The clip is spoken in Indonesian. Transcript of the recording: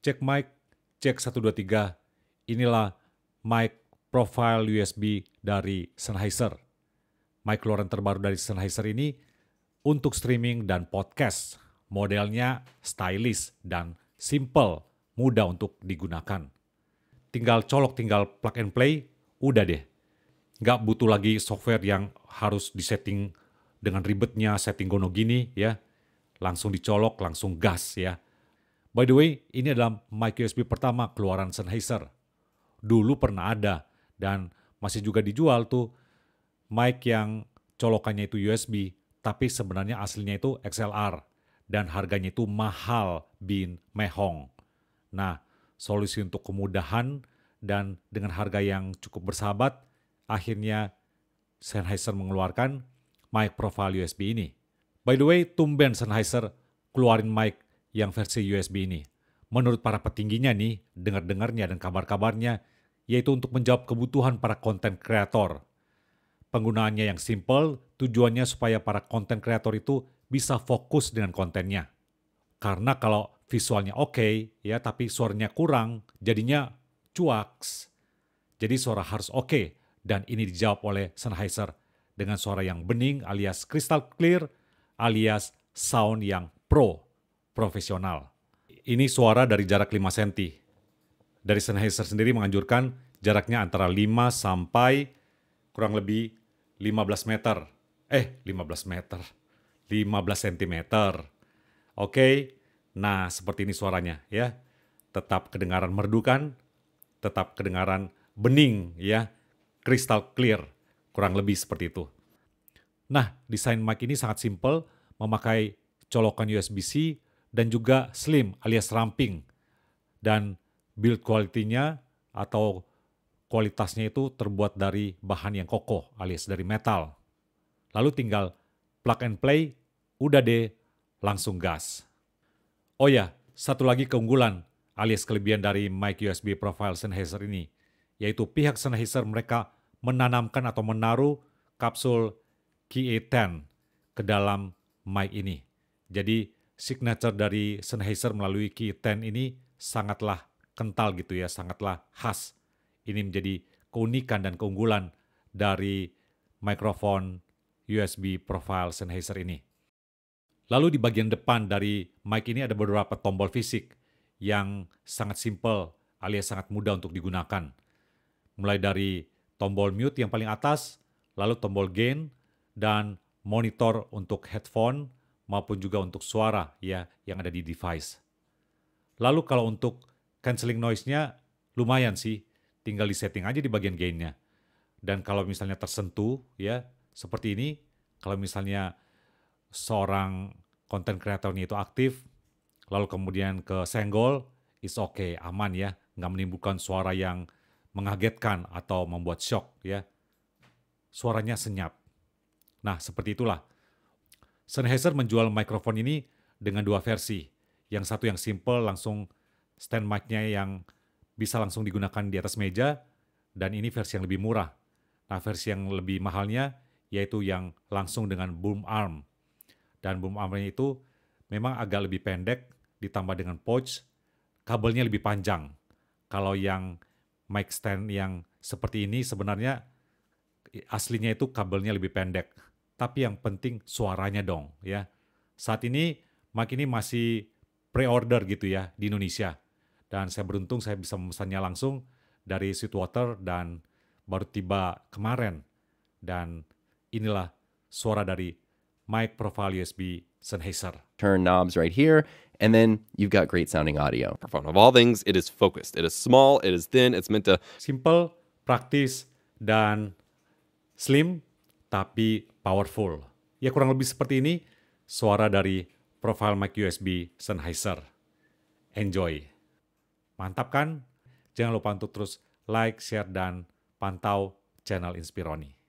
Cek mic, cek 123. Inilah mic profile USB dari Sennheiser. Mic keluaran terbaru dari Sennheiser ini untuk streaming dan podcast. Modelnya stylish dan simple, mudah untuk digunakan. Tinggal colok, tinggal plug and play, udah deh. Nggak butuh lagi software yang harus disetting dengan ribetnya, setting gono gini ya. Langsung dicolok, langsung gas ya By the way, ini adalah mic USB pertama keluaran Sennheiser. Dulu pernah ada dan masih juga dijual tuh mic yang colokannya itu USB, tapi sebenarnya aslinya itu XLR dan harganya itu mahal bin mehong. Nah, solusi untuk kemudahan dan dengan harga yang cukup bersahabat, akhirnya Sennheiser mengeluarkan mic profile USB ini. By the way, tumben Sennheiser keluarin mic yang versi USB ini. Menurut para petingginya nih, dengar-dengarnya dan kabar-kabarnya, yaitu untuk menjawab kebutuhan para konten kreator. Penggunaannya yang simple, tujuannya supaya para konten kreator itu bisa fokus dengan kontennya. Karena kalau visualnya oke, okay, ya tapi suaranya kurang, jadinya cuaks. Jadi suara harus oke, okay. dan ini dijawab oleh Sennheiser dengan suara yang bening alias crystal clear alias sound yang pro profesional. Ini suara dari jarak 5 cm. Dari Sennheiser sendiri menganjurkan jaraknya antara 5 sampai kurang lebih 15 meter. Eh, 15 meter. 15 cm. Oke, nah seperti ini suaranya ya. Tetap kedengaran merdu kan? Tetap kedengaran bening ya, kristal clear. Kurang lebih seperti itu. Nah, desain mic ini sangat simple, memakai colokan USB-C dan juga slim alias ramping. Dan build quality-nya atau kualitasnya itu terbuat dari bahan yang kokoh alias dari metal. Lalu tinggal plug and play, udah deh langsung gas. Oh ya, satu lagi keunggulan alias kelebihan dari mic USB profile Sennheiser ini, yaitu pihak Sennheiser mereka menanamkan atau menaruh kapsul QA10 ke dalam mic ini. Jadi signature dari Sennheiser melalui key 10 ini sangatlah kental gitu ya, sangatlah khas. Ini menjadi keunikan dan keunggulan dari mikrofon USB profile Sennheiser ini. Lalu di bagian depan dari mic ini ada beberapa tombol fisik yang sangat simple alias sangat mudah untuk digunakan. Mulai dari tombol mute yang paling atas, lalu tombol gain, dan monitor untuk headphone, maupun juga untuk suara ya yang ada di device. Lalu kalau untuk canceling noise-nya lumayan sih, tinggal di setting aja di bagian gain-nya. Dan kalau misalnya tersentuh ya seperti ini, kalau misalnya seorang konten kreatornya itu aktif, lalu kemudian ke senggol, is okay, aman ya, nggak menimbulkan suara yang mengagetkan atau membuat shock ya. Suaranya senyap. Nah, seperti itulah Sennheiser menjual mikrofon ini dengan dua versi. Yang satu yang simple langsung stand mic-nya yang bisa langsung digunakan di atas meja dan ini versi yang lebih murah. Nah, versi yang lebih mahalnya yaitu yang langsung dengan boom arm. Dan boom armnya itu memang agak lebih pendek ditambah dengan pouch, kabelnya lebih panjang. Kalau yang mic stand yang seperti ini sebenarnya aslinya itu kabelnya lebih pendek tapi yang penting suaranya dong ya. Saat ini Mac ini masih pre-order gitu ya di Indonesia. Dan saya beruntung saya bisa memesannya langsung dari Sweetwater dan baru tiba kemarin. Dan inilah suara dari mic profile USB Sennheiser. Turn knobs right here, and then you've got great sounding audio. Of all things, it is focused. It is small, it is thin, it's meant to... Simple, praktis, dan slim, tapi powerful. Ya kurang lebih seperti ini suara dari profile mic USB Sennheiser. Enjoy. Mantap kan? Jangan lupa untuk terus like, share, dan pantau channel Inspironi.